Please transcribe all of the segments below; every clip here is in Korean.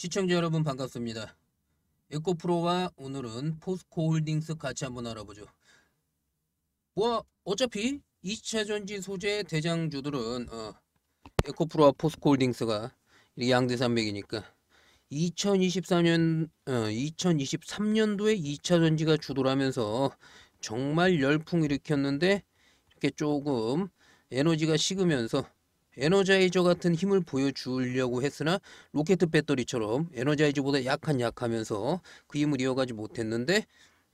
시청자 여러분 반갑습니다. 에코프로와 오늘은 포스코홀딩스 같이 한번 알아보죠. 뭐 어차피 2차전지 소재 대장주들은 어, 에코프로와 포스코홀딩스가 양대산맥이니까 2024년 어, 2023년도에 2차전지가 주도하면서 정말 열풍 일으켰는데 이렇게 조금 에너지가 식으면서 에너자이저 같은 힘을 보여주려고 했으나 로켓 배터리처럼 에너자이저보다 약한 약하면서 그 힘을 이어가지 못했는데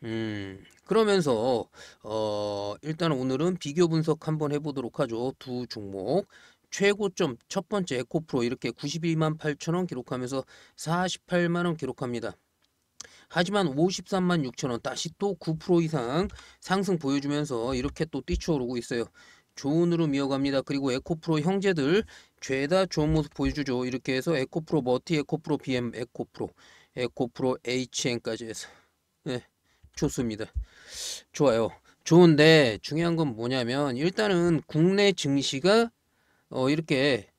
음 그러면서 어 일단 오늘은 비교 분석 한번 해보도록 하죠 두 종목 최고점 첫 번째 에코프로 이렇게 91만 8천원 기록하면서 48만원 기록합니다 하지만 53만 6천원 다시 또 9% 이상 상승 보여주면서 이렇게 또 뛰쳐오르고 있어요 조은으로 미어갑니다. 그리고 에코프로 형제들 죄다 좋은 모습 보여주죠. 이렇게 해서 에코프로 머티, 에코프로 BM, 에코프로, 에코프로 HN까지 해서 네, 좋습니다. 좋아요. 좋은데 중요한 건 뭐냐면 일단은 국내 증시가 어 이렇게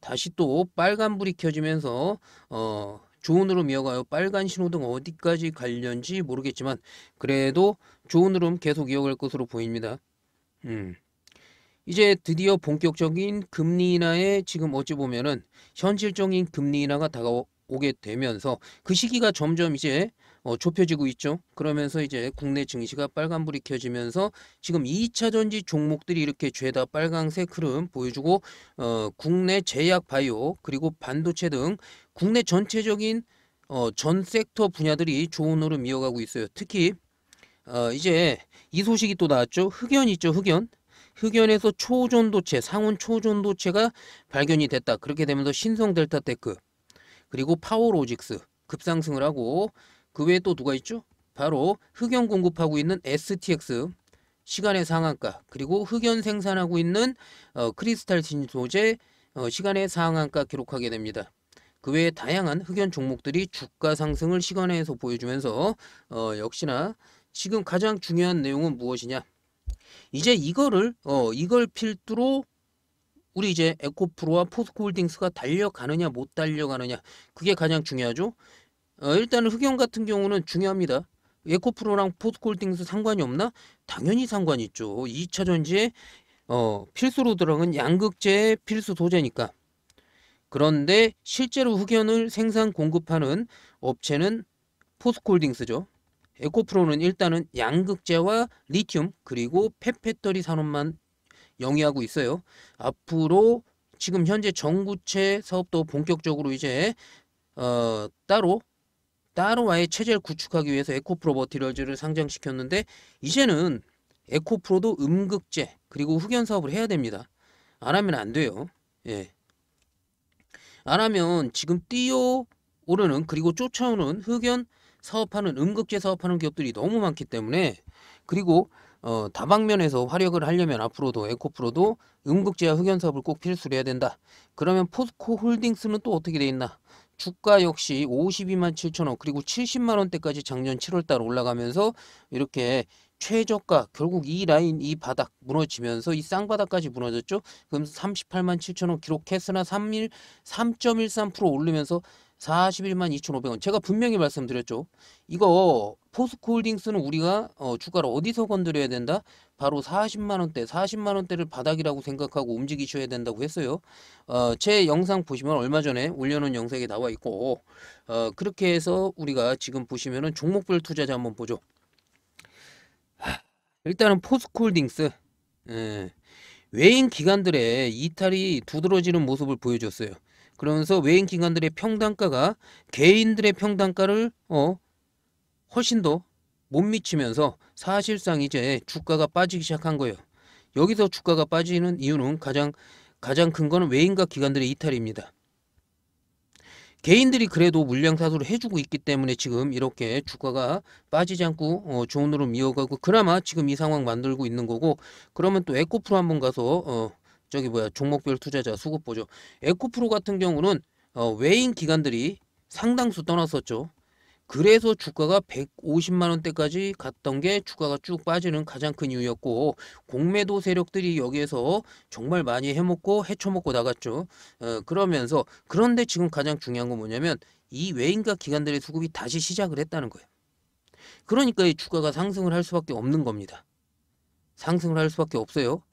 다시 또 빨간불이 켜지면서 어 조은으로 미어가요. 빨간 신호등 어디까지 갈련지 모르겠지만 그래도 조은으로 계속 이어갈 것으로 보입니다. 음. 이제 드디어 본격적인 금리 인하에 지금 어찌 보면은 현실적인 금리 인하가 다가오게 되면서 그 시기가 점점 이제 어, 좁혀지고 있죠. 그러면서 이제 국내 증시가 빨간불이 켜지면서 지금 2차 전지 종목들이 이렇게 죄다 빨강색 흐름 보여주고 어, 국내 제약 바이오 그리고 반도체 등 국내 전체적인 어, 전 섹터 분야들이 좋은 흐름 이어가고 있어요. 특히 어, 이제 이 소식이 또 나왔죠. 흑연 있죠. 흑연. 흑연에서 초전도체, 상온 초전도체가 발견이 됐다. 그렇게 되면서 신성 델타 테크 그리고 파워로직스 급상승을 하고 그 외에 또 누가 있죠? 바로 흑연 공급하고 있는 STX 시간의 상한가 그리고 흑연 생산하고 있는 어, 크리스탈 진소재 어, 시간의 상한가 기록하게 됩니다. 그 외에 다양한 흑연 종목들이 주가 상승을 시간에서 보여주면서 어, 역시나 지금 가장 중요한 내용은 무엇이냐? 이제 이거를 어 이걸 필두로 우리 이제 에코프로와 포스코홀딩스가 달려가느냐 못 달려가느냐 그게 가장 중요하죠. 어, 일단은 흑연 같은 경우는 중요합니다. 에코프로랑 포스코홀딩스 상관이 없나? 당연히 상관이 있죠. 2차전지의 어, 필수로드랑은 양극재의 필수 소재니까. 그런데 실제로 흑연을 생산 공급하는 업체는 포스코홀딩스죠. 에코프로는 일단은 양극재와 리튬 그리고 펫배터리 산업만 영위하고 있어요. 앞으로 지금 현재 전구체 사업도 본격적으로 이제 어, 따로 따로와의 체제를 구축하기 위해서 에코프로 버티러즈를 상장시켰는데 이제는 에코프로도 음극재 그리고 흑연 사업을 해야 됩니다. 안 하면 안 돼요. 예. 안 하면 지금 뛰어오르는 그리고 쫓아오는 흑연 사업하는 응급제 사업하는 기업들이 너무 많기 때문에 그리고 어, 다방면에서 활약을 하려면 앞으로도 에코프로도 응급제와 흑연 사업을 꼭 필수로 해야 된다. 그러면 포스코 홀딩스는 또 어떻게 돼 있나? 주가 역시 52만 7천원 그리고 70만원대까지 작년 7월달 올라가면서 이렇게 최저가 결국 이 라인 이 바닥 무너지면서 이 쌍바닥까지 무너졌죠. 그럼 38만 7천원 기록했으나 3일 3.13% 오르면서 41만 2,500원. 제가 분명히 말씀드렸죠. 이거 포스코홀딩스는 우리가 어, 주가를 어디서 건드려야 된다? 바로 40만 원대, 40만 원대를 바닥이라고 생각하고 움직이셔야 된다고 했어요. 어, 제 영상 보시면 얼마 전에 올려놓은 영상이 나와 있고 어, 그렇게 해서 우리가 지금 보시면은 종목별 투자자 한번 보죠. 일단은 포스코홀딩스 예. 외인 기관들의 이탈이 두드러지는 모습을 보여줬어요. 그러면서 외인 기관들의 평단가가 개인들의 평단가를 어 훨씬 더 못 미치면서 사실상 이제 주가가 빠지기 시작한 거예요. 여기서 주가가 빠지는 이유는 가장 가장 큰 거는 외인과 기관들의 이탈입니다. 개인들이 그래도 물량 사수를 해주고 있기 때문에 지금 이렇게 주가가 빠지지 않고 어, 좋은 으로 미어가고 그나마 지금 이 상황 만들고 있는 거고 그러면 또 에코프로 한번 가서 어, 저기 뭐야 종목별 투자자 수급 보조 에코프로 같은 경우는 어, 외인 기관들이 상당수 떠났었죠. 그래서 주가가 150만 원대까지 갔던 게 주가가 쭉 빠지는 가장 큰 이유였고 공매도 세력들이 여기에서 정말 많이 해먹고 해쳐먹고 나갔죠. 어, 그러면서 그런데 지금 가장 중요한 건 뭐냐면 이 외인과 기관들의 수급이 다시 시작을 했다는 거예요. 그러니까 이 주가가 상승을 할 수밖에 없는 겁니다. 상승을 할 수밖에 없어요.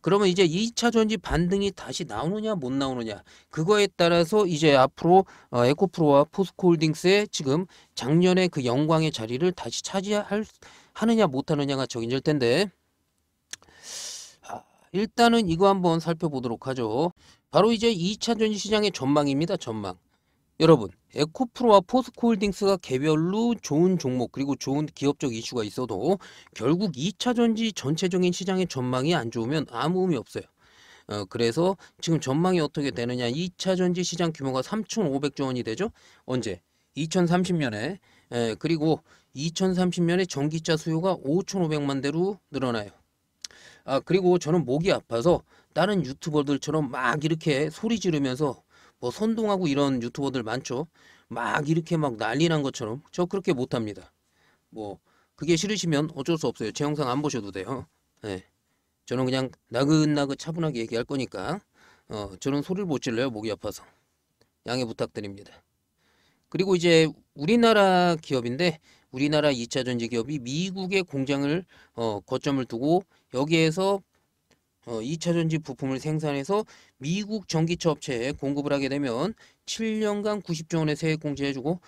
그러면 이제 2차 전지 반등이 다시 나오느냐 못 나오느냐 그거에 따라서 이제 앞으로 어, 에코프로와 포스코홀딩스의 지금 작년에 그 영광의 자리를 다시 차지할 하느냐 못하느냐가 적인질 텐데 아, 일단은 이거 한번 살펴보도록 하죠. 바로 이제 2차 전지 시장의 전망입니다. 전망. 여러분 에코프로와 포스코홀딩스가 개별로 좋은 종목 그리고 좋은 기업적 이슈가 있어도 결국 2차전지 전체적인 시장의 전망이 안 좋으면 아무 의미 없어요. 어, 그래서 지금 전망이 어떻게 되느냐 2차전지 시장 규모가 3,500조 원이 되죠. 언제? 2030년에 에, 예, 그리고 2030년에 전기차 수요가 5,500만 대로 늘어나요. 아 그리고 저는 목이 아파서 다른 유튜버들처럼 막 이렇게 소리 지르면서 뭐 선동하고 이런 유튜버들 많죠. 막 이렇게 막 난리 난 것처럼 저 그렇게 못합니다. 뭐 그게 싫으시면 어쩔 수 없어요. 제 영상 안 보셔도 돼요. 네. 저는 그냥 나긋나긋 차분하게 얘기할 거니까 어, 저는 소리를 못 질러요. 목이 아파서. 양해 부탁드립니다. 그리고 이제 우리나라 기업인데 우리나라 2차 전지 기업이 미국의 공장을 어, 거점을 두고 여기에서 어, 2차 전지 부품을 생산해서 미국 전기차 업체에 공급을 하게 되면 7년간 90조 원의 세액 공제해주고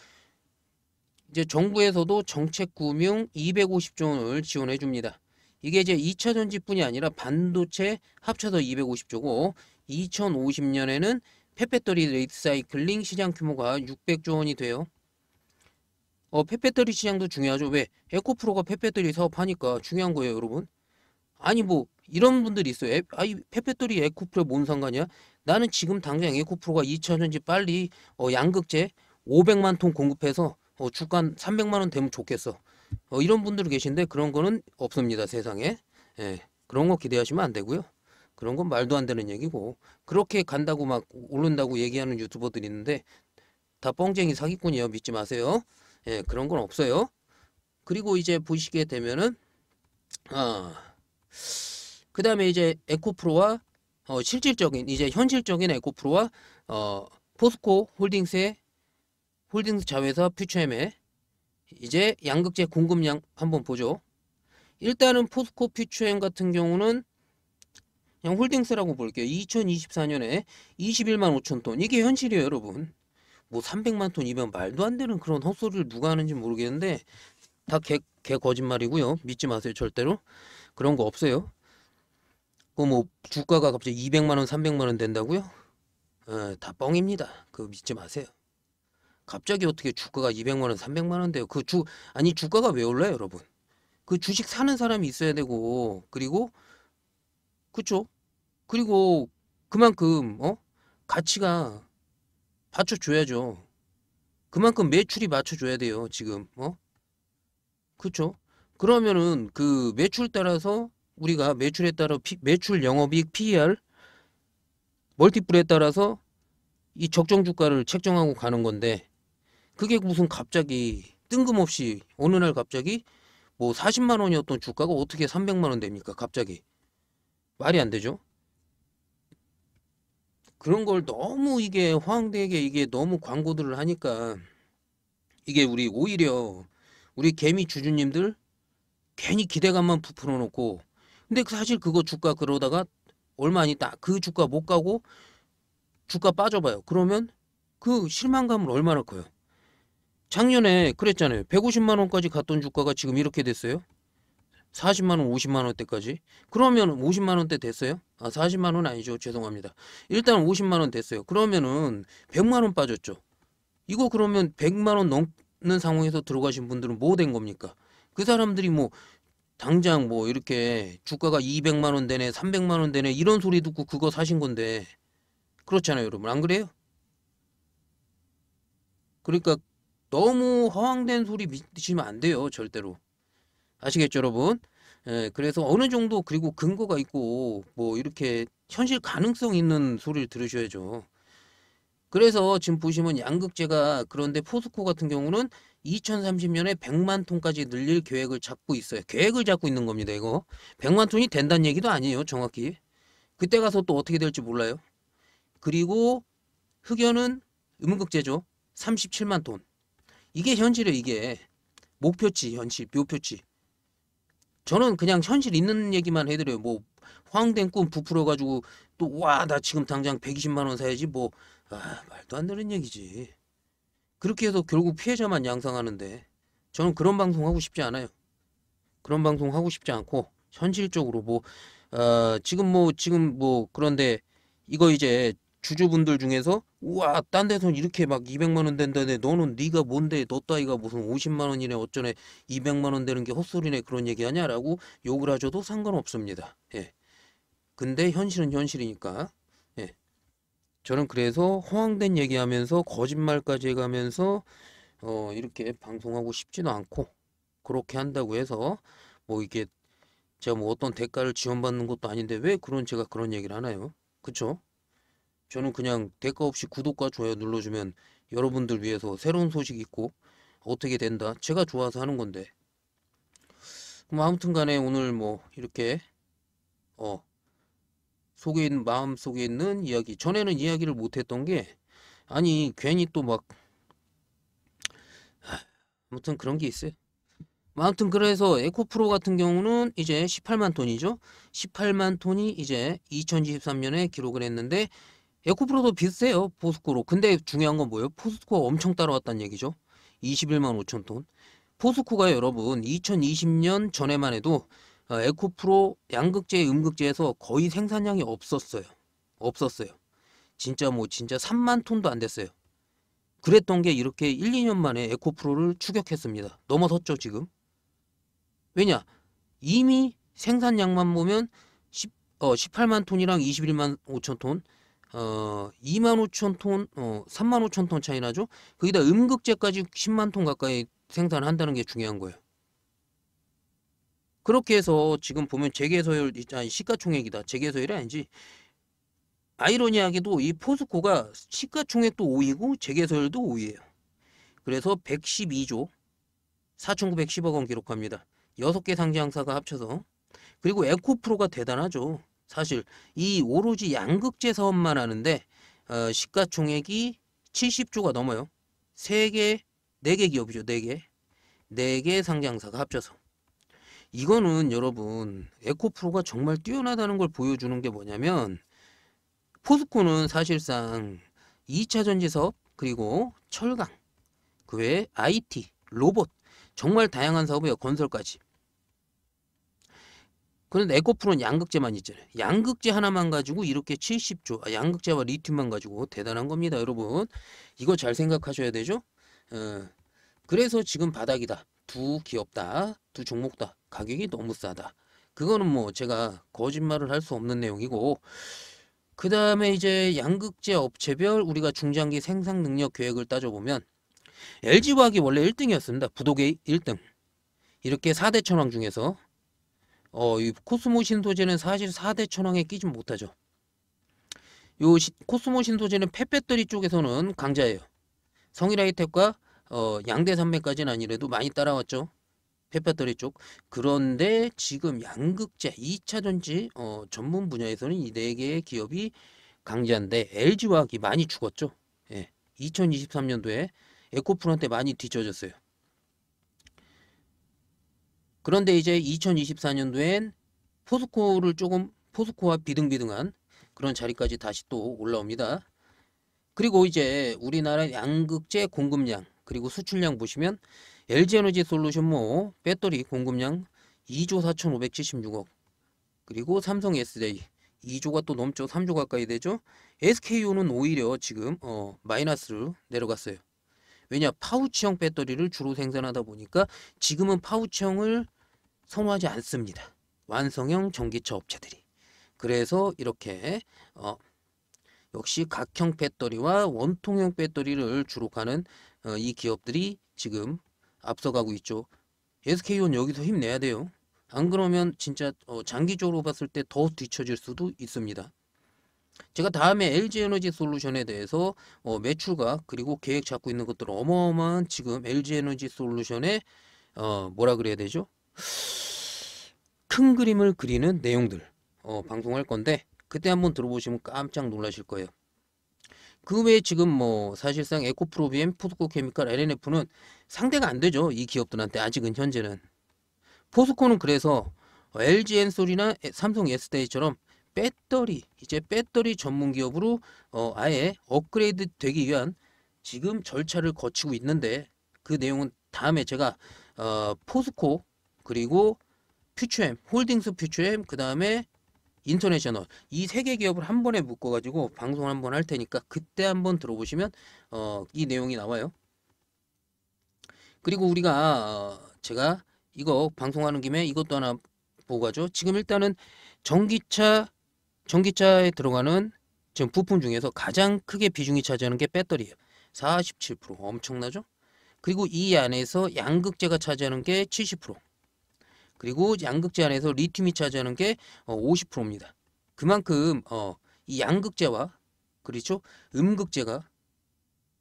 이제 정부에서도 정책 구명 250조 원을 지원해 줍니다. 이게 이제 2차 전지뿐이 아니라 반도체 합쳐서 250조고 2050년에는 폐배터리 레이트사이클링 시장 규모가 600조 원이 돼요. 어, 폐배터리 시장도 중요하죠. 왜? 에코프로가 폐배터리 사업하니까 중요한 거예요, 여러분. 아니 뭐 이런 분들이 있어요. 에, 아이 페페토리 에코프로 뭔 상관이야? 나는 지금 당장 에코프로가 2천원지 빨리 어, 양극재 500만 통 공급해서 어, 주가 300만 원 되면 좋겠어. 어, 이런 분들 계신데 그런 거는 없습니다 세상에. 예, 그런 거 기대하시면 안 되고요. 그런 건 말도 안 되는 얘기고 그렇게 간다고 막 오른다고 얘기하는 유튜버들 이 있는데 다 뻥쟁이 사기꾼이에요. 믿지 마세요. 예, 그런 건 없어요. 그리고 이제 보시게 되면은 아. 그 다음에 이제 에코프로와 어, 실질적인 이제 현실적인 에코프로와 어, 포스코 홀딩스의 홀딩스 자회사 퓨처엠의 이제 양극재 공급량 한번 보죠. 일단은 포스코 퓨처엠 같은 경우는 그냥 홀딩스라고 볼게요. 2024년에 21만 5천 톤 이게 현실이에요 여러분. 뭐 300만 톤이면 말도 안 되는 그런 헛소리를 누가 하는지 모르겠는데 다 개, 개 거짓말이고요. 믿지 마세요 절대로. 그런 거 없어요. 그뭐 주가가 갑자기 200만 원, 300만 원 된다고요? 에, 예, 다 뻥입니다. 그거 믿지 마세요. 갑자기 어떻게 주가가 200만 원, 300만 원 돼요? 그 주 아니 주가가 왜 올라요, 여러분? 그 주식 사는 사람이 있어야 되고 그리고 그쵸? 그리고 그만큼 어 가치가 받쳐줘야죠. 그만큼 매출이 맞춰줘야 돼요. 지금 어 그쵸? 그러면은 그 매출 따라서 우리가 매출에 따라 피, 매출 영업이익 PER 멀티플에 따라서 이 적정 주가를 책정하고 가는 건데 그게 무슨 갑자기 뜬금없이 어느 날 갑자기 뭐 40만 원이었던 주가가 어떻게 300만 원 됩니까? 갑자기 말이 안 되죠. 그런 걸 너무 이게 화황대게 이게 너무 광고들을 하니까 이게 우리 오히려 우리 개미 주주님들 괜히 기대감만 부풀어 놓고 근데 그 사실 그거 주가 그러다가 얼마 안 있다 그 주가 못 가고 주가 빠져봐요. 그러면 그 실망감을 얼마나 커요. 작년에 그랬잖아요. 150만 원까지 갔던 주가가 지금 이렇게 됐어요. 40만 원, 50만 원대까지. 그러면 50만 원대 됐어요? 아, 40만 원 아니죠. 죄송합니다. 일단 50만 원 됐어요. 그러면은 100만 원 빠졌죠. 이거 그러면 100만 원 넘는 상황에서 들어가신 분들은 뭐 된 겁니까? 그 사람들이 뭐 당장 뭐 이렇게 주가가 200만 원 되네 300만 원 되네 이런 소리 듣고 그거 사신 건데 그렇잖아요 여러분 안 그래요? 그러니까 너무 허황된 소리 믿으시면 안 돼요 절대로 아시겠죠 여러분? 예, 그래서 어느 정도 그리고 근거가 있고 뭐 이렇게 현실 가능성 있는 소리를 들으셔야죠 그래서 지금 보시면 양극재가 그런데 포스코 같은 경우는 2030년에 100만 톤까지 늘릴 계획을 잡고 있어요. 계획을 잡고 있는 겁니다. 이거 100만 톤이 된다는 얘기도 아니에요. 정확히 그때 가서 또 어떻게 될지 몰라요. 그리고 흑연은 음극재죠. 37만 톤. 이게 현실이에요. 이게 목표치, 현실, 묘표치. 저는 그냥 현실 있는 얘기만 해드려요. 뭐 황된 꿈 부풀어가지고 또 와 나 지금 당장 120만 원 사야지 뭐 아, 말도 안 되는 얘기지. 그렇게 해서 결국 피해자만 양상하는데 저는 그런 방송 하고 싶지 않아요. 그런 방송 하고 싶지 않고 현실적으로 뭐 어, 지금 뭐 지금 뭐 그런데 이거 이제 주주분들 중에서 우와 딴 데선 이렇게 막 200만 원 된다네 너는 네가 뭔데 너 따위가 무슨 50만 원이네 어쩌네 200만 원 되는 게 헛소리네 그런 얘기 하냐라고 욕을 하셔도 상관없습니다. 예. 근데 현실은 현실이니까 저는 그래서 허황된 얘기하면서 거짓말까지 해가면서 어, 이렇게 방송하고 싶지도 않고 그렇게 한다고 해서 뭐 이게 제가 뭐 어떤 대가를 지원받는 것도 아닌데 왜 그런 제가 그런 얘기를 하나요? 그쵸? 저는 그냥 대가 없이 구독과 좋아요 눌러주면 여러분들 위해서 새로운 소식 있고 어떻게 된다 제가 좋아서 하는 건데 그럼 아무튼 간에 오늘 뭐 이렇게 어 속에 있는 마음 속에 있는 이야기 전에는 이야기를 못했던 게 아니 괜히 또 막 아무튼 그런 게 있어요. 뭐 아무튼 그래서 에코프로 같은 경우는 이제 18만 톤이죠. 18만 톤이 이제 2023년에 기록을 했는데 에코프로도 비슷해요. 포스코로. 근데 중요한 건 뭐예요? 포스코가 엄청 따라왔다는 얘기죠. 21만 5천 톤. 포스코가 여러분 2020년 전에만 해도 어, 에코프로 양극재, 음극재에서 거의 생산량이 없었어요. 없었어요. 진짜 뭐 진짜 3만 톤도 안 됐어요. 그랬던 게 이렇게 1, 2년 만에 에코프로를 추격했습니다. 넘어섰죠 지금. 왜냐 이미 생산량만 보면 10, 어, 18만 톤이랑 21만 5천 톤, 어, 2만 5천 톤, 어, 3만 5천 톤 차이 나죠. 거기다 음극재까지 10만 톤 가까이 생산한다는 게 중요한 거예요. 그렇게 해서 지금 보면 재개소율 아니 시가총액이다. 재개소율이 아니지. 아이러니하게도 이 포스코가 시가총액도 5위고 재개소율도5위에요 그래서 112조 4,910억 원 기록합니다. 6개 상장사가 합쳐서. 그리고 에코프로가 대단하죠. 사실 이 오로지 양극재 사업만 하는데 어, 시가총액이 70조가 넘어요. 3개, 4개 기업이죠. 4개. 4개 상장사가 합쳐서. 이거는 여러분 에코프로가 정말 뛰어나다는 걸 보여주는 게 뭐냐면 포스코는 사실상 2차 전지사업 그리고 철강 그 외에 IT 로봇 정말 다양한 사업에 이 건설까지 그런데 에코프로는 양극재만 있잖아요 양극재 하나만 가지고 이렇게 70조 아, 양극재와 리튬만 가지고 대단한 겁니다 여러분 이거 잘 생각하셔야 되죠 어, 그래서 지금 바닥이다 두 기업 다두 종목 다 가격이 너무 싸다. 그거는 뭐 제가 거짓말을 할 수 없는 내용이고 그 다음에 이제 양극재 업체별 우리가 중장기 생산 능력 계획을 따져보면 LG화학이 원래 1등이었습니다. 부도계 1등. 이렇게 4대 천왕 중에서 어, 이 코스모 신소재는 사실 4대 천왕에 끼진 못하죠. 요 시, 코스모 신소재는 폐배터리 쪽에서는 강자예요. 성일아이텍과 어, 양대산맥까지는 아니래도 많이 따라왔죠. 페퍼터리쪽 그런데 지금 양극재 2차전지 어, 전문 분야에서는 이네 개의 기업이 강자인데 LG화학이 많이 죽었죠. 예. 2023년도에 에코프한테 많이 뒤져졌어요. 그런데 이제 2024년도엔 포스코를 조금 포스코와 비등비등한 그런 자리까지 다시 또 올라옵니다. 그리고 이제 우리나라 양극재 공급량 그리고 수출량 보시면 LG에너지 솔루션 모 배터리 공급량 2조 4,576억 그리고 삼성 SDA 2조가 또 넘죠. 3조 가까이 되죠. SKU는 오히려 지금 어, 마이너스로 내려갔어요. 왜냐 파우치형 배터리를 주로 생산하다 보니까 지금은 파우치형을 선호하지 않습니다. 완성형 전기차 업체들이. 그래서 이렇게 어, 역시 각형 배터리와 원통형 배터리를 주로 가는 어, 이 기업들이 지금 앞서가고 있죠. SK온 여기서 힘내야 돼요. 안 그러면 진짜 어, 장기적으로 봤을 때 더 뒤처질 수도 있습니다. 제가 다음에 LG에너지 솔루션에 대해서 어, 매출과 그리고 계획 잡고 있는 것들 어마어마한 지금 LG에너지 솔루션의 어, 뭐라 그래야 되죠? 큰 그림을 그리는 내용들 어, 방송할 건데 그때 한번 들어보시면 깜짝 놀라실 거예요. 그 외에 지금 뭐 사실상 에코프로비엠, 포스코케미칼, LNF는 상대가 안 되죠. 이 기업들한테 아직은 현재는. 포스코는 그래서 LG엔솔이나 삼성 에스테이처럼 배터리, 이제 배터리 전문 기업으로 어, 아예 업그레이드 되기 위한 지금 절차를 거치고 있는데 그 내용은 다음에 제가 어, 포스코 그리고 퓨처엠, 홀딩스 퓨처엠, 그 다음에 인터내셔널 이 세 개 기업을 한 번에 묶어가지고 방송을 한 번 할 테니까 그때 한 번 들어보시면 어, 이 내용이 나와요. 그리고 우리가 어, 제가 이거 방송하는 김에 이것도 하나 보고 가죠. 지금 일단은 전기차 전기차에 들어가는 지금 부품 중에서 가장 크게 비중이 차지하는 게 배터리예요. 47% 엄청나죠? 그리고 이 안에서 양극재가 차지하는 게 70%. 그리고 양극재 안에서 리튬이 차지하는 게 50%입니다. 어, 그만큼 어, 이 양극재와 그렇죠? 음극재가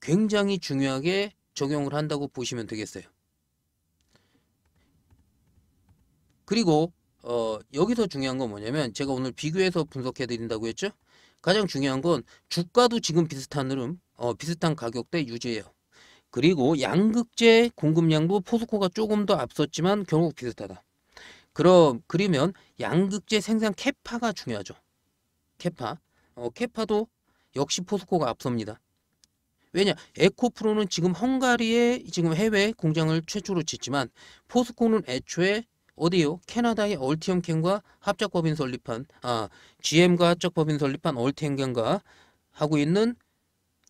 굉장히 중요하게 적용을 한다고 보시면 되겠어요. 그리고 어, 여기서 중요한 건 뭐냐면 제가 오늘 비교해서 분석해 드린다고 했죠. 가장 중요한 건 주가도 지금 비슷한 흐름, 어, 비슷한 가격대 유지예요. 그리고 양극재 공급량도 포스코가 조금 더 앞섰지만 결국 비슷하다. 그럼 그러면 양극재 생산 캐파가 중요하죠. 캐파. 어, 캐파도 역시 포스코가 앞섭니다. 왜냐? 에코프로는 지금 헝가리에 지금 해외 공장을 최초로 짓지만 포스코는 애초에 어디요? 캐나다의 얼티엄캔과 합작법인 설립한 아 GM과 합작법인 설립한 얼티엄캔과 하고 있는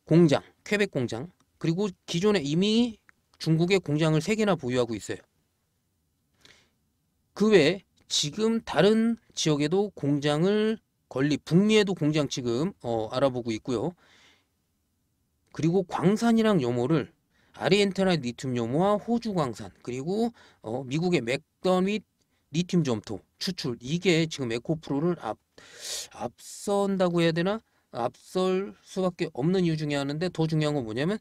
공장, 퀘벡 공장 그리고 기존에 이미 중국의 공장을 세개나 보유하고 있어요. 그 외에 지금 다른 지역에도 공장을 건립, 북미에도 공장 지금 어, 알아보고 있고요. 그리고 광산이랑 염호를 아르헨티나 리튬 염호와 호주 광산 그리고 어, 미국의 맥던 및 리튬 점토 추출 이게 지금 에코프로를 앞, 앞선다고 해야 되나 앞설 수밖에 없는 이유 중에 하나인데 더 중요한 건 뭐냐면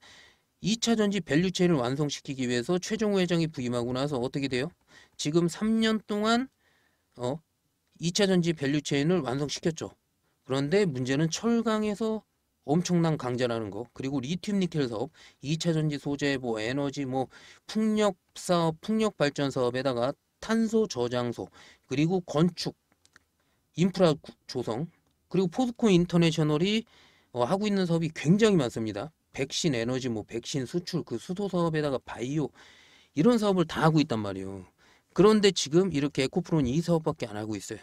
2차 전지 밸류체인을 완성시키기 위해서 최종 회장이 부임하고 나서 어떻게 돼요? 지금 3년 동안 어 2차 전지 밸류체인을 완성시켰죠. 그런데 문제는 철강에서 엄청난 강자라는 거 그리고 리튬 니켈 사업 2차 전지 소재 뭐 에너지 뭐 풍력 사업 풍력 발전 사업에다가 탄소 저장소 그리고 건축 인프라 조성 그리고 포스코 인터내셔널이 어, 하고 있는 사업이 굉장히 많습니다. 백신 에너지 뭐 백신 수출 그 수소 사업에다가 바이오 이런 사업을 다 하고 있단 말이에요. 그런데 지금 이렇게 에코프론이 이 사업밖에 안 하고 있어요.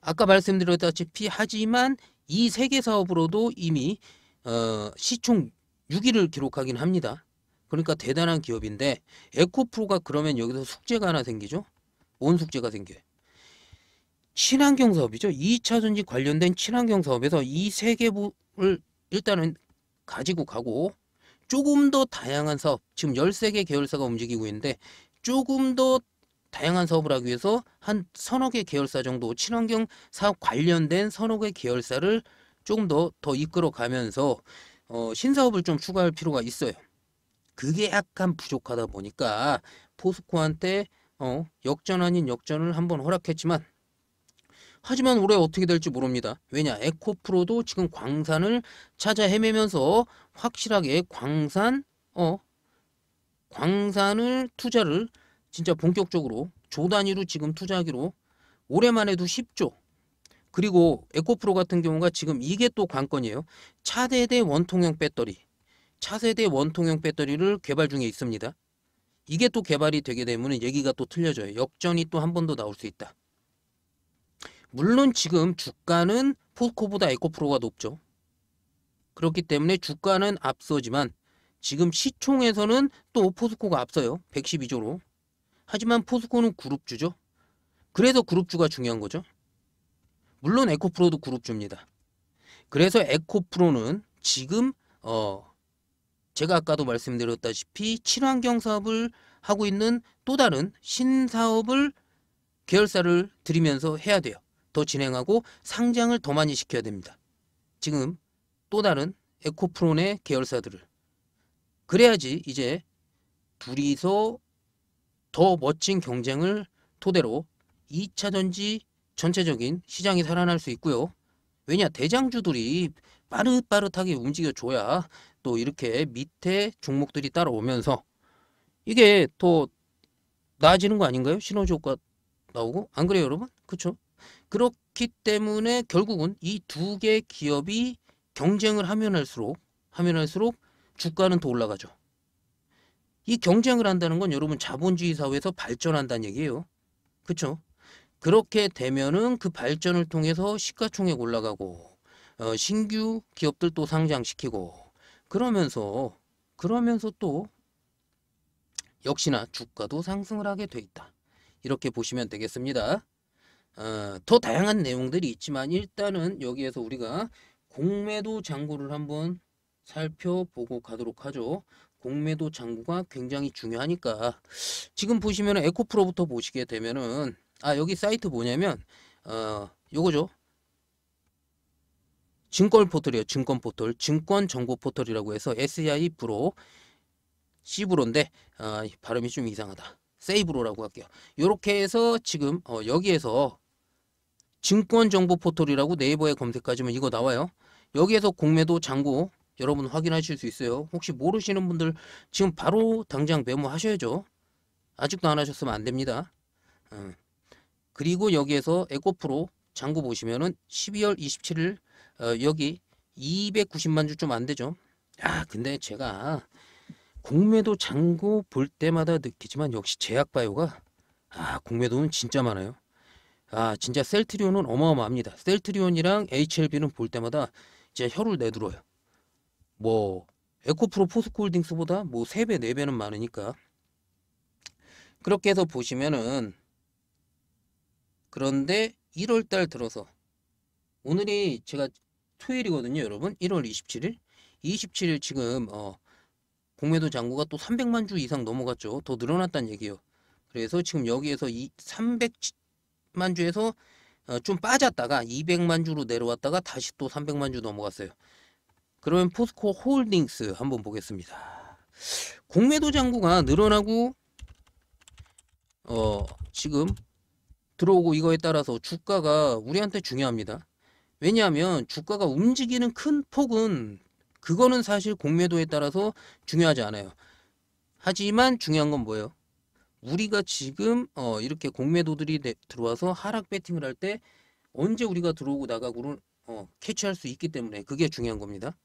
아까 말씀드렸다시피 하지만 이 세 개 사업으로도 이미 어, 시총 6위를 기록하긴 합니다. 그러니까 대단한 기업인데 에코프로가 그러면 여기서 숙제가 하나 생기죠. 뭔 숙제가 생겨요? 친환경 사업이죠. 2차 전지 관련된 친환경 사업에서 이 세 개를 일단은 가지고 가고 조금 더 다양한 사업, 지금 13개 계열사가 움직이고 있는데 조금 더 다양한 사업을 하기 위해서 한 서너 개 계열사 정도 친환경 사업 관련된 서너 개 계열사를 조금 더더 이끌어 가면서 어, 신사업을 좀 추가할 필요가 있어요. 그게 약간 부족하다 보니까 포스코한테 어, 역전 아닌 역전을 한번 허락했지만 하지만 올해 어떻게 될지 모릅니다. 왜냐 에코프로도 지금 광산을 찾아 헤매면서 확실하게 광산 어 광산을 투자를 진짜 본격적으로 조 단위로 지금 투자하기로 올해만 해도 10조 그리고 에코프로 같은 경우가 지금 이게 또 관건이에요. 차세대 원통형 배터리 차세대 원통형 배터리를 개발 중에 있습니다. 이게 또 개발이 되게 되면 얘기가 또 틀려져요. 역전이 또 한 번 더 나올 수 있다. 물론 지금 주가는 포스코보다 에코프로가 높죠. 그렇기 때문에 주가는 앞서지만 지금 시총에서는 또 포스코가 앞서요. 112조로. 하지만 포스코는 그룹주죠. 그래서 그룹주가 중요한 거죠. 물론 에코프로도 그룹주입니다. 그래서 에코프로는 지금 어 제가 아까도 말씀드렸다시피 친환경 사업을 하고 있는 또 다른 신사업을 계열사를 들이면서 해야 돼요. 더 진행하고 상장을 더 많이 시켜야 됩니다. 지금 또 다른 에코프론의 계열사들을 그래야지 이제 둘이서 더 멋진 경쟁을 토대로 2차전지 전체적인 시장이 살아날 수 있고요. 왜냐 대장주들이 빠릇빠릇하게 움직여줘야 또 이렇게 밑에 종목들이 따라오면서 이게 더 나아지는 거 아닌가요? 시너지 효과 나오고 안 그래요 여러분? 그렇죠? 그렇기 때문에 결국은 이 두 개 기업이 경쟁을 하면 할수록 하면 할수록 주가는 더 올라가죠. 이 경쟁을 한다는 건 여러분 자본주의 사회에서 발전한다는 얘기예요. 그렇죠? 그렇게 되면은 그 발전을 통해서 시가총액 올라가고 어, 신규 기업들 또 상장시키고 그러면서 그러면서 또 역시나 주가도 상승을 하게 돼 있다. 이렇게 보시면 되겠습니다. 어, 더 다양한 내용들이 있지만 일단은 여기에서 우리가 공매도 장구를 한번 살펴보고 가도록 하죠. 공매도 장구가 굉장히 중요하니까 지금 보시면 에코프로부터 보시게 되면은 아 여기 사이트 뭐냐면 어 요거죠 증권 포털이에요 증권 포털 증권 정보 포털이라고 해서 SEI 프로 C 브로인데 어, 아, 발음이 좀 이상하다 세이브로라고 할게요 요렇게 해서 지금 어, 여기에서 증권 정보 포털이라고 네이버에 검색하시면 이거 나와요 여기에서 공매도 장구 여러분 확인하실 수 있어요. 혹시 모르시는 분들 지금 바로 당장 메모하셔야죠. 아직도 안 하셨으면 안 됩니다. 음. 그리고 여기에서 에코프로 잔고 보시면은 12월 27일 어, 여기 290만 주 좀 안 되죠. 아 근데 제가 공매도 잔고 볼 때마다 느끼지만 역시 제약바이오가 아 공매도는 진짜 많아요. 아 진짜 셀트리온은 어마어마합니다. 셀트리온이랑 HLB는 볼 때마다 이제 혀를 내들어요. 뭐 에코프로 포스코홀딩스보다 뭐 3배, 4배는 많으니까 그렇게 해서 보시면은 그런데 1월달 들어서 오늘이 제가 토요일이거든요 여러분 1월 27일 27일 지금 어 공매도 잔고가 또 300만 주 이상 넘어갔죠 더 늘어났단 얘기예요 그래서 지금 여기에서 이 300만 주에서 어 좀 빠졌다가 200만 주로 내려왔다가 다시 또 300만 주 넘어갔어요 그러면 포스코 홀딩스 한번 보겠습니다. 공매도 장고가 늘어나고 어 지금 들어오고 이거에 따라서 주가가 우리한테 중요합니다. 왜냐하면 주가가 움직이는 큰 폭은 그거는 사실 공매도에 따라서 중요하지 않아요. 하지만 중요한 건 뭐예요? 우리가 지금 어 이렇게 공매도들이 들어와서 하락 배팅을 할 때 언제 우리가 들어오고 나가고를 어 캐치할 수 있기 때문에 그게 중요한 겁니다.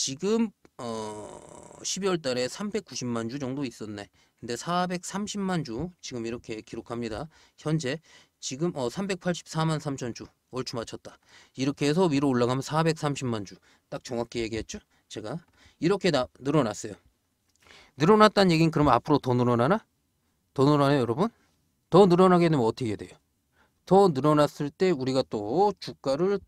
지금 어 12월 달에 390만 주 정도 있었네. 근데 430만 주 지금 이렇게 기록합니다. 현재 지금 어 384만 3천 주 얼추 맞췄다. 이렇게 해서 위로 올라가면 430만 주. 딱 정확히 얘기했죠? 제가 이렇게 나, 늘어났어요. 늘어났다는 얘기는 그럼 앞으로 더 늘어나나? 더 늘어나요, 여러분? 더 늘어나게 되면 어떻게 돼요? 더 늘어났을 때 우리가 또 주가를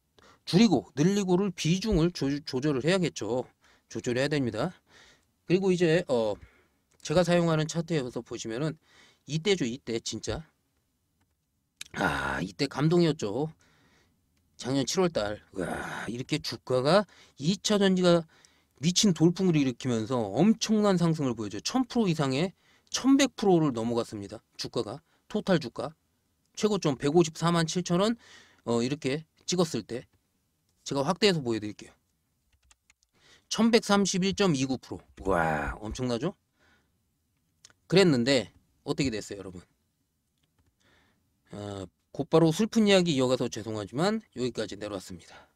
줄이고 늘리고를 비중을 조, 조절을 해야겠죠. 조절해야 됩니다. 그리고 이제 어 제가 사용하는 차트에서 보시면은 이때죠 이때 진짜 아 이때 감동이었죠 작년 7월달 와 이렇게 주가가 2차 전지가 미친 돌풍을 일으키면서 엄청난 상승을 보여줘요 1000% 이상의 1100%를 넘어갔습니다 주가가 토탈 주가 최고점 154만 7천원 어, 이렇게 찍었을 때 제가 확대해서 보여드릴게요. 1131.29%와 엄청나죠? 그랬는데 어떻게 됐어요 여러분? 어, 곧바로 슬픈 이야기 이어가서 죄송하지만 여기까지 내려왔습니다.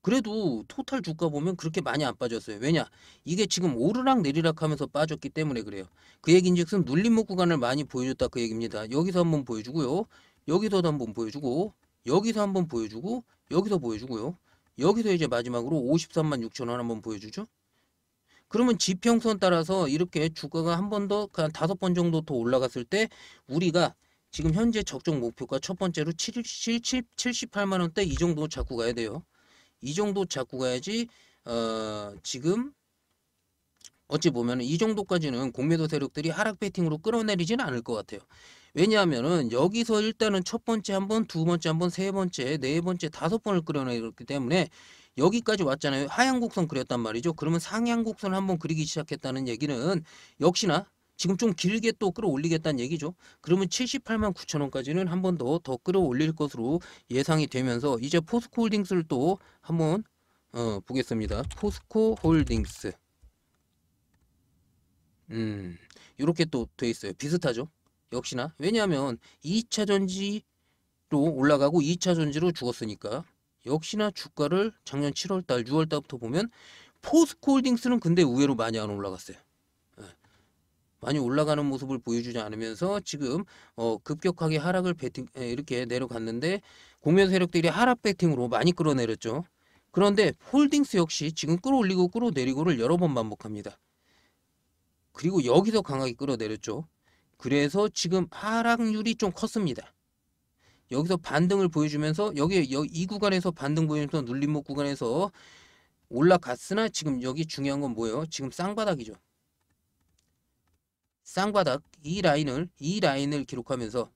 그래도 토탈 주가 보면 그렇게 많이 안 빠졌어요. 왜냐? 이게 지금 오르락 내리락 하면서 빠졌기 때문에 그래요. 그 얘기인즉슨 눌림목 구간을 많이 보여줬다 그 얘기입니다. 여기서 한번 보여주고요. 여기서도 한번 보여주고 여기서 한번 보여주고 여기서 보여주고요. 여기서 이제 마지막으로 53만 6천 원 한번 보여주죠. 그러면 지평선 따라서 이렇게 주가가 한 번 더, 그 한 다섯 번 정도 더 올라갔을 때 우리가 지금 현재 적정 목표가 첫 번째로 77, 78만 원대 이 정도 잡고 가야 돼요. 이 정도 잡고 가야지 어, 지금 어찌 보면 이 정도까지는 공매도 세력들이 하락 배팅으로 끌어내리지는 않을 것 같아요. 왜냐하면은 여기서 일단은 첫 번째 한 번, 두 번째 한 번, 세 번째, 네 번째, 다섯 번을 그려내기 때문에 여기까지 왔잖아요. 하향 곡선 그렸단 말이죠. 그러면 상향 곡선을 한번 그리기 시작했다는 얘기는 역시나 지금 좀 길게 또 끌어올리겠다는 얘기죠. 그러면 78만 9천 원까지는 한 번 더 더 끌어올릴 것으로 예상이 되면서 이제 포스코 홀딩스를 또 한번 어, 보겠습니다. 포스코 홀딩스. 음, 이렇게 또 돼 있어요. 비슷하죠? 역시나 왜냐하면 2차 전지로 올라가고 2차 전지로 죽었으니까 역시나 주가를 작년 7월달 6월달부터 보면 포스코홀딩스는 근데 의외로 많이 안 올라갔어요. 예. 많이 올라가는 모습을 보여주지 않으면서 지금 어 급격하게 하락을 배팅 이렇게 내려갔는데 공면 세력들이 하락 배팅으로 많이 끌어내렸죠. 그런데 홀딩스 역시 지금 끌어올리고 끌어내리고를 여러 번 반복합니다. 그리고 여기서 강하게 끌어내렸죠. 그래서 지금 하락률이 좀 컸습니다. 여기서 반등을 보여주면서 여기 이 구간에서 반등 보이면서 눌림목 구간에서 올라갔으나 지금 여기 중요한 건 뭐예요? 지금 쌍바닥이죠. 쌍바닥 이 라인을 이 라인을 기록하면서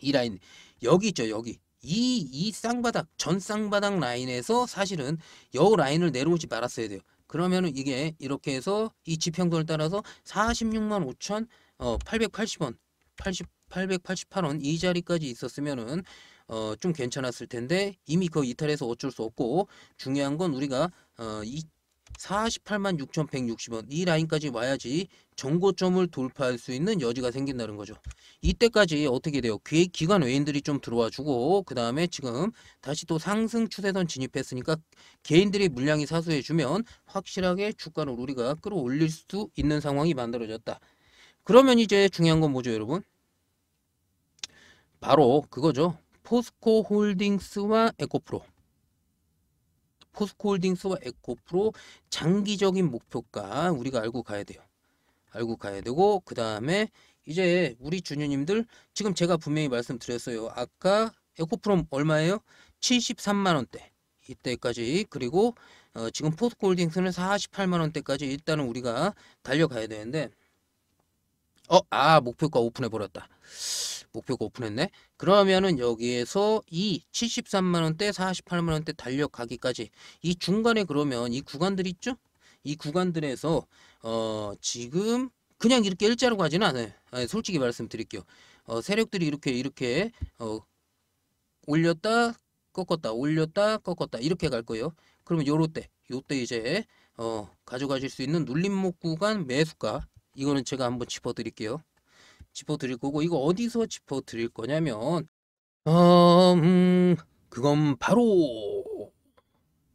이 라인 여기 있죠 여기 이 이 쌍바닥 전 쌍바닥 라인에서 사실은 여 라인을 내려오지 말았어야 돼요. 그러면은 이게 이렇게 해서 이 지평선을 따라서 46만 5천 어, 880원, 80, 888원 이 자리까지 있었으면은 어, 좀 괜찮았을 텐데 이미 그 이탈해서 어쩔 수 없고 중요한 건 우리가 어, 이 48만 6,160원 이 라인까지 와야지 정고점을 돌파할 수 있는 여지가 생긴다는 거죠. 이때까지 어떻게 돼요? 기획 기관 외인들이 좀 들어와주고 그 다음에 지금 다시 또 상승 추세선 진입했으니까 개인들이 물량이 사수해주면 확실하게 주가를 우리가 끌어올릴 수 있는 상황이 만들어졌다. 그러면 이제 중요한 건 뭐죠 여러분? 바로 그거죠. 포스코 홀딩스와 에코프로 포스코 홀딩스와 에코프로 장기적인 목표가 우리가 알고 가야 돼요. 알고 가야 되고 그 다음에 이제 우리 주녀님들 지금 제가 분명히 말씀드렸어요. 아까 에코프롬 얼마예요? 73만원대 이때까지 그리고 어 지금 포스코 홀딩스는 48만원대까지 일단은 우리가 달려가야 되는데 어, 아, 목표가 오픈해버렸다. 목표가 오픈했네. 그러면은 여기에서 이 73만원대, 48만원대 달력가기까지이 중간에 그러면 이 구간들 있죠? 이 구간들에서 어, 지금 그냥 이렇게 일자로 가지는 않아요. 아니, 솔직히 말씀드릴게요. 어, 세력들이 이렇게 이렇게 어, 올렸다 꺾었다 올렸다 꺾었다 이렇게 갈 거예요. 그러면 요럴 때 요때 이제 어, 가져가실 수 있는 눌림목 구간 매수가 이거는 제가 한번 짚어드릴게요. 짚어드릴 거고 이거 어디서 짚어드릴 거냐면 음, 그건 바로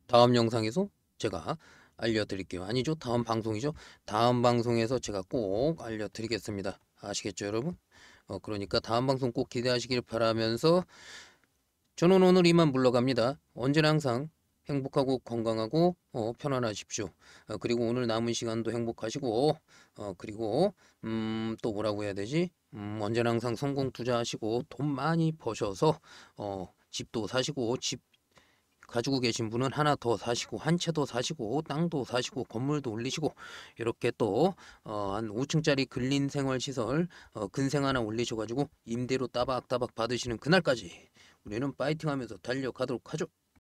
다음 영상에서 제가 알려드릴게요. 아니죠? 다음 방송이죠? 다음 방송에서 제가 꼭 알려드리겠습니다. 아시겠죠 여러분? 어, 그러니까 다음 방송 꼭 기대하시길 바라면서 저는 오늘 이만 물러갑니다. 언제나 항상 행복하고 건강하고 어, 편안하십시오. 어, 그리고 오늘 남은 시간도 행복하시고 어, 그리고 음, 또 뭐라고 해야 되지? 음, 언제나 항상 성공 투자하시고 돈 많이 버셔서 어, 집도 사시고 집 가지고 계신 분은 하나 더 사시고 한 채도 사시고 땅도 사시고 건물도 올리시고 이렇게 또한 어, 5층짜리 근린 생활 시설 어, 근생 하나 올리셔 가지고 임대로 따박따박 받으시는 그날까지 우리는 파이팅하면서 달려가도록 하죠.